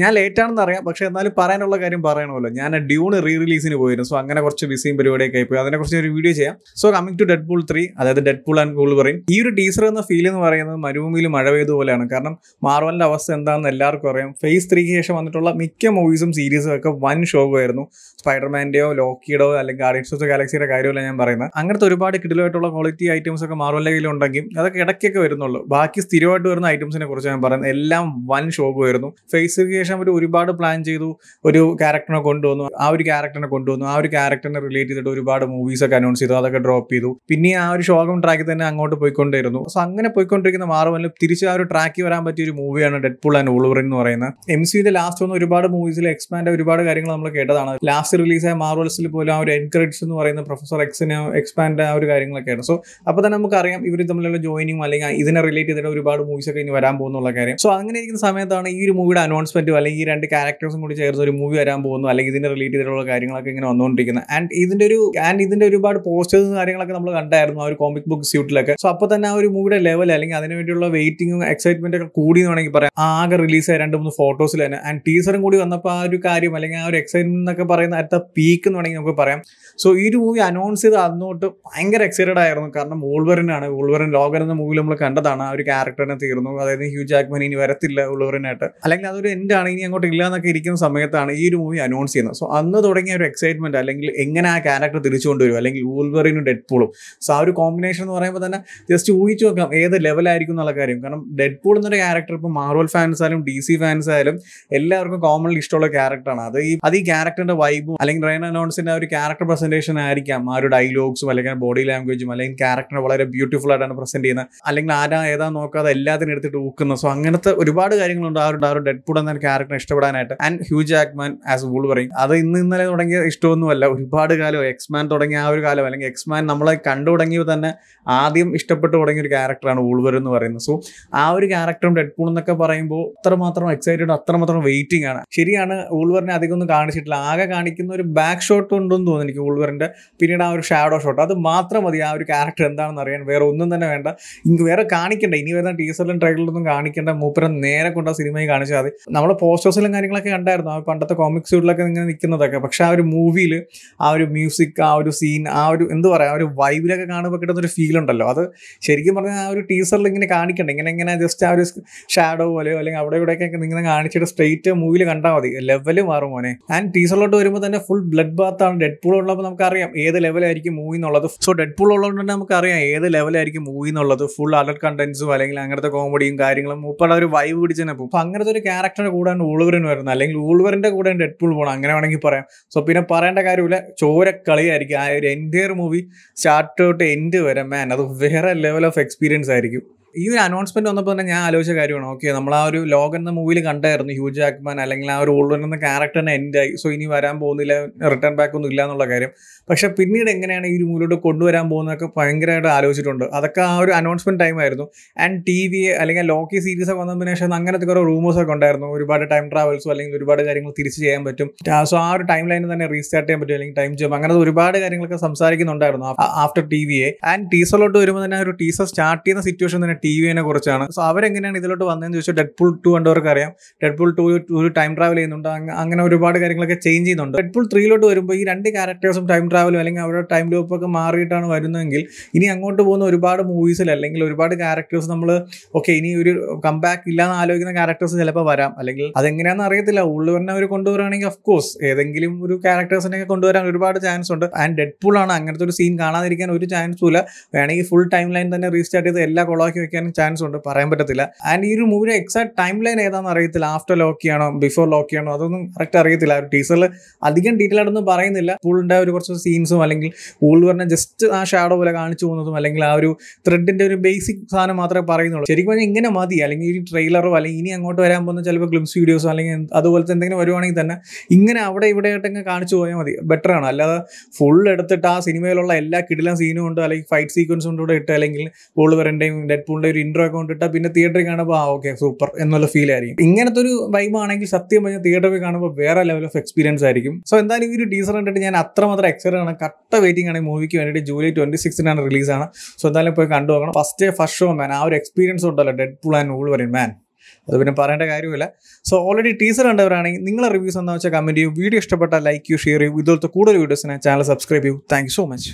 ഞാൻ ലേറ്റാണെന്ന് അറിയാം പക്ഷെ എന്നാലും പറയാനുള്ള കാര്യം പറയണമല്ലോ ഞാൻ ഡ്യൂണ് റീ റിലീസിന് പോയിരുന്നു സോ അങ്ങനെ കുറച്ച് ബിസിയും പരിപാടിയൊക്കെ ആയിപ്പോയി അതിനെക്കുറിച്ച് ഒരു വീഡിയോ ചെയ്യാം so coming to Deadpool three അതായത് ഡെഡ് പൂൾ ആൻഡ് ഗൂൾ പറയും ഈ ഒരു ടീസർ എന്ന ഫീൽ എന്ന് പറയുന്നത് മരുഭൂമിയിൽ മഴ പെയ്ത പോലെയാണ് കാരണം മാർവലിന്റെ അവസ്ഥ എന്താണെന്ന് എല്ലാവർക്കും അറിയാം ഫേസ് ത്രീക്ക് ശേഷം വന്നിട്ടുള്ള മിക്ക മൂവീസും സീരീസും ഒക്കെ വൻ ഷോകുമായിരുന്നു സ്പൈഡർമാൻ്റെയോ ലോക്കിയുടെയോ അല്ലെങ്കിൽ ഗാർഡിയൻസ് ഓഫ് ഗാലക്സിയുടെ കാര്യമല്ല ഞാൻ പറയുന്നത് അങ്ങനത്തെ ഒരുപാട് കിടിലുമായിട്ടുള്ള ക്വാളിറ്റി ഐറ്റംസ് ഒക്കെ മാർവലിൻ്റെ കയ്യിൽ ഉണ്ടെങ്കിൽ അതൊക്കെ ഇടയ്ക്കൊക്കെ വരുന്നുള്ളൂ ബാക്കി സ്ഥിരമായിട്ട് വരുന്ന ഐറ്റംസിനെ കുറിച്ച് ഞാൻ പറയുന്നത് എല്ലാം വൻ ഷോകുമായിരുന്നു ഫേസ് ശേഷം അവർ ഒരുപാട് പ്ലാൻ ചെയ്തു ഒരു ക്യാരക്ടറിനെ കൊണ്ടുവന്നു ആ ഒരു ക്യാരക്ടറിനെ കൊണ്ടുവന്നു ആ ഒരു ക്യാരക്ടറിനെ റിലേറ്റ് ചെയ്തിട്ട് ഒരുപാട് മൂവീസ് ഒക്കെ അനൗൺസ് ചെയ്തു അതൊക്കെ ഡ്രോപ്പ് ചെയ്തു പിന്നെ ആ ഒരു ശോകം ട്രാക്കിൽ തന്നെ അങ്ങോട്ട് പോയിക്കൊണ്ടിരുന്നു സോ അങ്ങനെ പോയിക്കൊണ്ടിരിക്കുന്ന മാറുമല്ല തിരിച്ച് ആ ഒരു ട്രാക്കിൽ വരാൻ പറ്റിയ ഒരു മൂവിയാണ് പുൾ ആൻഡ് ഓളുവറിൻ എന്ന് പറയുന്നത് എം സിയുടെ ലാസ്റ്റ് ഒന്ന് ഒരുപാട് മൂവീസിൽ എക്സ്പാൻഡ് ഒരുപാട് കാര്യങ്ങൾ നമ്മൾ കേട്ടതാണ് ലാസ്റ്റ് റിലീസായ മാർവൽസിൽ പോലും ആ ഒരു എൻകറേജ് എന്ന് പറയുന്ന പ്രൊഫസർ എക്സിന് എക്സ്പാൻഡ് ആ ഒരു കാര്യങ്ങളൊക്കെയാണ് സോ അപ്പോൾ തന്നെ നമുക്കറിയാം ഇവർ തമ്മിലുള്ള ജോയിനിങ് അല്ലെങ്കിൽ ഇതിനെ റിലേറ്റ് ചെയ്തിട്ട് ഒരുപാട് മൂവീസ് ഒക്കെ ഇനി വരാൻ പോകുന്നുള്ള കാര്യം സോ അങ്ങനെ ഇരിക്കുന്ന സമയത്താണ് ഈ ഒരു മൂവിയുടെ അനൗൺസ്മെന്റ് കോൺസെപ്റ്റും അല്ലെങ്കിൽ ഈ രണ്ട് ക്യാരക്ടേഴ്സും കൂടി ചേർന്ന് ഒരു മൂവി വരാൻ പോകുന്നു അല്ലെങ്കിൽ ഇതിന്റെ റിലേറ്റ് ചെയ്തിട്ടുള്ള കാര്യങ്ങളൊക്കെ ഇങ്ങനെ വന്നുകൊണ്ടിരിക്കുന്നത് ആൻഡ് ഇതിന്റെ ഒരു ആൻഡ് ഇതിന്റെ ഒരുപാട് പോസ്റ്റേഴ്സും കാര്യങ്ങളൊക്കെ നമ്മൾ കണ്ടായിരുന്നു ആ ഒരു കോമിക് ബുക്ക് സ്യൂട്ടിലൊക്കെ സോ അപ്പോൾ തന്നെ ആ ഒരു മൂവിയുടെ ലെവൽ അല്ലെങ്കിൽ അതിന് വേണ്ടിയുള്ള വെയിറ്റിംഗും എക്സൈറ്റ്മെന്റ് ഒക്കെ കൂടി എന്ന് വേണമെങ്കിൽ പറയാം ആകെ റിലീസ് ആയ രണ്ട് മൂന്ന് ഫോട്ടോസിൽ തന്നെ ആൻഡ് ടീസറും കൂടി വന്നപ്പോൾ ആ ഒരു കാര്യം അല്ലെങ്കിൽ ആ ഒരു എക്സൈറ്റ്മെന്റ് എന്നൊക്കെ പറയുന്ന അടുത്ത പീക്ക് എന്ന് വേണമെങ്കിൽ നമുക്ക് പറയാം സോ ഈ ഒരു മൂവി അനൗൺസ് ചെയ്ത് അന്നോട്ട് ഭയങ്കര എക്സൈറ്റഡ് ആയിരുന്നു കാരണം ആണ് ഉൾവരൻ ലോഗൻ എന്ന മൂവിയിൽ നമ്മൾ കണ്ടതാണ് ആ ഒരു ക്യാരക്ടറിനെ തീർന്നു അതായത് ഹ്യൂജ് ജാക്മൻ ഇനി വരത്തില്ല ഉൾവരനായിട്ട് അല്ലെങ്കിൽ അതൊരു എൻ്റെ ഇതാണ് ഇനി അങ്ങോട്ട് ഇല്ല എന്നൊക്കെ ഇരിക്കുന്ന സമയത്താണ് ഈ ഒരു മൂവി അനൗൺസ് ചെയ്യുന്നത് സോ അന്ന് തുടങ്ങിയ ഒരു എക്സൈറ്റ്മെന്റ് അല്ലെങ്കിൽ എങ്ങനെ ആ ക്യാരക്ടർ തിരിച്ചുകൊണ്ടുവരും അല്ലെങ്കിൽ വൂൾവറിനും ഡെഡ് പൂളും സോ ആ ഒരു കോമ്പിനേഷൻ എന്ന് പറയുമ്പോൾ തന്നെ ജസ്റ്റ് ഊഹിച്ചു നോക്കാം ഏത് ലെവലായിരിക്കും എന്നുള്ള കാര്യം കാരണം ഡെഡ് പൂൾ എന്നൊരു ക്യാരക്ടർ ഇപ്പോൾ മാർവൽ ഫാൻസ് ആയാലും ഡി സി ഫാൻസ് ആയാലും എല്ലാവർക്കും കോമൺലി ഇഷ്ടമുള്ള ക്യാരക്ടറാണ് അത് ഈ അത് ഈ ക്യാരക്ടറിന്റെ വൈബും അല്ലെങ്കിൽ റെയിൻ അനൗൺസിന്റെ ആ ഒരു ക്യാരക്ടർ പ്രസന്റേഷൻ ആയിരിക്കാം ആ ഒരു ഡയലോഗ്സും അല്ലെങ്കിൽ ബോഡി ലാംഗ്വേജും അല്ലെങ്കിൽ ക്യാരക്ടറിനെ വളരെ ബ്യൂട്ടിഫുൾ ആയിട്ടാണ് പ്രസന്റ് ചെയ്യുന്നത് അല്ലെങ്കിൽ ആരാ ഏതാ നോക്കാതെ എല്ലാത്തിനും എടുത്തിട്ട് ഊക്കുന്നത് സോ അങ്ങനത്തെ ഒരുപാട് കാര്യങ്ങളുണ്ട് ആ ഒരു ആ ഡെഡ് പൂൾ എന്ന ക്യാരക്ടർ ഇഷ്ടപ്പെടാനായിട്ട് ആൻഡ് ഹ്യൂജ് ആക്മാൻ ആസ് വൂൾ പറയും അത് ഇന്ന് ഇന്നലെ തുടങ്ങിയ ഇഷ്ടമൊന്നുമല്ല ഒരുപാട് കാലം എക്സ്മാൻ തുടങ്ങിയ ആ ഒരു കാലം അല്ലെങ്കിൽ എക്സ്മാൻ നമ്മളെ കണ്ടു തുടങ്ങിയത് തന്നെ ആദ്യം ഇഷ്ടപ്പെട്ടു തുടങ്ങിയ ഒരു ക്യാരക്ടറാണ് വൂൾവർ എന്ന് പറയുന്നത് സോ ആ ഒരു ക്യാരക്ടറും ഡെഡ് പൂൾ എന്നൊക്കെ പറയുമ്പോൾ അത്രമാത്രം എക്സൈറ്റഡ് അത്രമാത്രം വെയിറ്റിംഗ് ആണ് ശരിയാണ് വൂൾവറിനെ അധികം ഒന്നും കാണിച്ചിട്ടില്ല ആകെ കാണിക്കുന്ന ഒരു ബാക്ക് ഷോട്ട് ഉണ്ടെന്ന് തോന്നുന്നു എനിക്ക് വൂൾവറിൻ്റെ പിന്നീട് ആ ഒരു ഷാഡോ ഷോട്ട് അത് മാത്രം മതി ആ ഒരു ക്യാരക്ടർ എന്താണെന്ന് അറിയാൻ വേറെ ഒന്നും തന്നെ വേണ്ട വേറെ കാണിക്കണ്ട ഇനി വരുന്ന ടീസറിലും ട്രെയിലറിലൊന്നും കാണിക്കേണ്ട മൂപ്പരം നേരെ കൊണ്ട് ആ സിനിമയിൽ കാണിച്ചാൽ മതി നമ്മൾ പോസ്റ്റേഴ്സിലും കാര്യങ്ങളൊക്കെ കണ്ടായിരുന്നു ആ പണ്ടത്തെ കോമിക്സുകളിലൊക്കെ ഇങ്ങനെ നിൽക്കുന്നതൊക്കെ പക്ഷേ ആ ഒരു മൂവിയിൽ ആ ഒരു മ്യൂസിക് ആ ഒരു സീൻ ആ ഒരു എന്ത് പറയുക ഒരു വൈബിലൊക്കെ കാണുമ്പോൾ കിട്ടുന്ന ഒരു ഫീൽ ഉണ്ടല്ലോ അത് ശരിക്കും പറഞ്ഞാൽ ആ ഒരു ടീസറിൽ ഇങ്ങനെ കാണിക്കണ്ട ഇങ്ങനെ ഇങ്ങനെ ജസ്റ്റ് ആ ഒരു ഷാഡോ പോലെയോ അല്ലെങ്കിൽ അവിടെ ഇവിടെയൊക്കെ ഇങ്ങനെ കാണിച്ചിട്ട് സ്ട്രെയിറ്റ് മൂവിയിൽ കണ്ടാൽ മതി ലെവൽ മാറും മോനെ ആൻഡ് ടീസറിലോട്ട് വരുമ്പോൾ തന്നെ ഫുൾ ബ്ലഡ് ബാത്താണ് ഡെഡ് പൂൾ ഉള്ളപ്പോൾ നമുക്കറിയാം ഏത് ലെവലായിരിക്കും മൂവി എന്നുള്ളത് സോ ഡെഡ് പൂൾ ഉള്ളതുകൊണ്ട് തന്നെ നമുക്കറിയാം ഏത് ലെവലായിരിക്കും മൂവി എന്നുള്ളത് ഫുൾ അലർട്ട് കണ്ടൻസും അല്ലെങ്കിൽ അങ്ങനത്തെ കോമഡിയും കാര്യങ്ങളും മൂപ്പുള്ള ഒരു വൈബ് പിടിച്ചു തന്നെ പോകും അപ്പോൾ അങ്ങനത്തെ ഒരു ക്യാരക്ടറുടെ കൂടെ കൂടെയാണ് ഊളുവറിന് വരുന്നത് അല്ലെങ്കിൽ ഊളുവറിൻ്റെ കൂടെ ഡെഡ്പൂൾ പോകണം അങ്ങനെ വേണമെങ്കിൽ പറയാം സോ പിന്നെ പറയേണ്ട കാര്യമില്ല കളിയായിരിക്കും ആ ഒരു entire movie start to end വരെ മാൻ അത് വേറെ ലെവൽ ഓഫ് എക്സ്പീരിയൻസ് ആയിരിക്കും ഈ ഒരു അനൗൺസ്മെന്റ് വന്നപ്പോൾ തന്നെ ഞാൻ ആലോചിച്ച കാര്യമാണ് ഓക്കെ നമ്മൾ ആ ഒരു ലോഗൻ എന്ന മൂവിയിൽ കണ്ടായിരുന്നു ഹ്യൂജ് ആക്മാൻ അല്ലെങ്കിൽ ആ ഒരു ഓൾഡൻ എന്ന ക്യാരക്ടറിനെ എൻഡായി സോ ഇനി വരാൻ പോകുന്നില്ല റിട്ടേൺ ബാക്ക് ഒന്നും ഇല്ല എന്നുള്ള കാര്യം പക്ഷെ പിന്നീട് എങ്ങനെയാണ് ഈ ഒരു മൂവിലോട്ട് കൊണ്ടുവരാൻ പോകുന്നതൊക്കെ ഭയങ്കരമായിട്ട് ആലോചിച്ചിട്ടുണ്ട് അതൊക്കെ ആ ഒരു അനൗൺസ്മെന്റ് ടൈം ആയിരുന്നു ആൻഡ് ടി വി അല്ലെങ്കിൽ ലോക്കി സീരീസ് ഒക്കെ വന്നതിന് ശേഷം അങ്ങനത്തെ കുറേ റൂമേഴ്സ് ഒക്കെ ഉണ്ടായിരുന്നു ഒരുപാട് ടൈം ട്രാവൽസോ അല്ലെങ്കിൽ ഒരുപാട് കാര്യങ്ങൾ തിരിച്ചു ചെയ്യാൻ പറ്റും സോ ആ ഒരു ടൈം ലൈനിൽ തന്നെ റീസ്റ്റാർട്ട് ചെയ്യാൻ പറ്റും അല്ലെങ്കിൽ ടൈം ജമ്പ് അങ്ങനെ ഒരുപാട് കാര്യങ്ങളൊക്കെ സംസാരിക്കുന്നുണ്ടായിരുന്നു ആഫ്റ്റർ ടി വിയെ ആൻഡ് ടീസറിലോട്ട് വരുമ്പോൾ തന്നെ ഒരു ടീസർ സ്റ്റാർട്ട് ചെയ്യുന്ന സിറ്റുവേഷൻ തന്നെ ടി വിനെ കുറിച്ചാണ് സോ അവരെങ്ങനെയാണ് ഇതിലോട്ട് വന്നതെന്ന് ചോദിച്ചാൽ ഡെഡ് പുൾ ടു കണ്ടവർക്ക് അറിയാം ഡെഡ് പുൾ ടു ഒരു ടൈം ട്രാവൽ ചെയ്യുന്നുണ്ട് അങ്ങനെ ഒരുപാട് കാര്യങ്ങളൊക്കെ ചേഞ്ച് ചെയ്യുന്നുണ്ട് ഡെഡ് പുൾ ത്രീയിലോട്ട് വരുമ്പോൾ ഈ രണ്ട് ക്യാരക്ടേഴ്സും ടൈം ട്രാവലും അല്ലെങ്കിൽ അവരുടെ ടൈം ലൂപ്പൊക്കെ മാറിയിട്ടാണ് വരുന്നതെങ്കിൽ ഇനി അങ്ങോട്ട് പോകുന്ന ഒരുപാട് മൂവീസിൽ അല്ലെങ്കിൽ ഒരുപാട് ക്യാരക്ടേഴ്സ് നമ്മൾ ഓക്കെ ഇനി ഒരു കംബാക്ക് ഇല്ലാന്ന് ആലോചിക്കുന്ന ക്യാരക്ടേഴ്സ് ചിലപ്പോൾ വരാം അല്ലെങ്കിൽ അതെങ്ങനെയാണെന്ന് അറിയത്തില്ല ഉള്ളവരെ അവർ കൊണ്ടുവരാണെങ്കിൽ ഓഫ് കോഴ്സ് ഏതെങ്കിലും ഒരു ക്യാരക്ടേഴ്സിനെ കൊണ്ടുവരാൻ ഒരുപാട് ചാൻസ് ഉണ്ട് ആൻഡ് ഡെഡ് പുൾ ആണ് അങ്ങനത്തെ ഒരു സീൻ കാണാതിരിക്കാൻ ഒരു ചാൻസും ഇല്ല വേണമെങ്കിൽ ഫുൾ ടൈം ലൈൻ തന്നെ റീസ്റ്റാർട്ട് ചെയ്ത് എല്ലാ കൊളാക്കി വരാതിരിക്കാൻ ചാൻസ് ഉണ്ട് പറയാൻ പറ്റത്തില്ല ആൻഡ് ഈ ഒരു മൂവിയുടെ എക്സാക്ട് ടൈം ലൈൻ ഏതാണെന്ന് അറിയത്തില്ല ആഫ്റ്റർ ആണോ ബിഫോർ ആണോ അതൊന്നും കറക്റ്റ് അറിയത്തില്ല ഒരു ടീസറിൽ അധികം ഡീറ്റെയിൽ ആയിട്ടൊന്നും പറയുന്നില്ല പൂളിൻ്റെ ഒരു കുറച്ച് സീൻസും അല്ലെങ്കിൽ പൂൾ പറഞ്ഞ ജസ്റ്റ് ആ ഷാഡോ പോലെ കാണിച്ചു പോകുന്നതും അല്ലെങ്കിൽ ആ ഒരു ത്രെഡിൻ്റെ ഒരു ബേസിക് സാധനം മാത്രമേ പറയുന്നുള്ളൂ ശരിക്കും പറഞ്ഞാൽ ഇങ്ങനെ മതി അല്ലെങ്കിൽ ഒരു ട്രെയിലറോ അല്ലെങ്കിൽ ഇനി അങ്ങോട്ട് വരാൻ പോകുന്ന ചിലപ്പോൾ ഗ്ലിംസ് വീഡിയോസോ അല്ലെങ്കിൽ അതുപോലത്തെ എന്തെങ്കിലും വരുവാണെങ്കിൽ തന്നെ ഇങ്ങനെ അവിടെ ഇവിടെ ആയിട്ടൊക്കെ കാണിച്ചു പോയാൽ മതി ബെറ്റർ ആണ് അല്ലാതെ ഫുൾ എടുത്തിട്ട് ആ സിനിമയിലുള്ള എല്ലാ കിടിലം സീനും ഉണ്ട് അല്ലെങ്കിൽ ഫൈറ്റ് സീക്വൻസ് കൊണ്ട് കൂടെ ഇട്ട് അല്ലെങ്കിൽ പോൾ വരേണ്ടയും ഡെഡ് പൂൾ അക്കൗണ്ടിൽ ഒരു ഇൻട്രോ ഒക്കെ കൊണ്ടിട്ടാ പിന്നെ തിയേറ്ററിൽ കാണുമ്പോൾ ആ ഓക്കെ സൂപ്പർ എന്നുള്ള ഫീൽ ആയിരിക്കും ഇങ്ങനത്തെ ഒരു വൈബ് ആണെങ്കിൽ സത്യം പറഞ്ഞാൽ തിയേറ്ററിൽ കാണുമ്പോൾ വേറെ ലെവൽ ഓഫ് എക്സ്പീരിയൻസ് ആയിരിക്കും സോ എന്തായാലും ഈ ഒരു ടീസർ കണ്ടിട്ട് ഞാൻ അത്രമാത്രം എക്സൈറ്റഡ് ആണ് കട്ട വെയിറ്റിംഗ് ആണ് മൂവിക്ക് വേണ്ടിയിട്ട് ജൂലൈ ട്വന്റി സിക്സിനാണ് ആണ് സോ എന്തായാലും പോയി കണ്ടു നോക്കണം ഫസ്റ്റ് ഫസ്റ്റ് ഷോ മാൻ ആ ഒരു എക്സ്പീരിയൻസ് ഉണ്ടല്ലോ ഡെഡ് പുൾ ആൻഡ് ഓൾ പറയും മാൻ അത് പിന്നെ പറയേണ്ട കാര്യമില്ല സോ ഓൾറെഡി ടീച്ചർ കണ്ടവരാണെങ്കിൽ നിങ്ങളെ റിവ്യൂസ് എന്താ വെച്ചാൽ കമൻറ്റ് ചെയ്യൂ വീഡിയോ ഇഷ്ടപ്പെട്ടാൽ ലൈക്ക് ചെയ്യൂ ഷെയർ ചെയ്യൂ ഇതുപോലത്തെ കൂടുതൽ വീഡിയോസിനെ ചാനൽ സബ്സ്ക്രൈബ് ചെയ്യൂ താങ്ക് സോ മച്ച്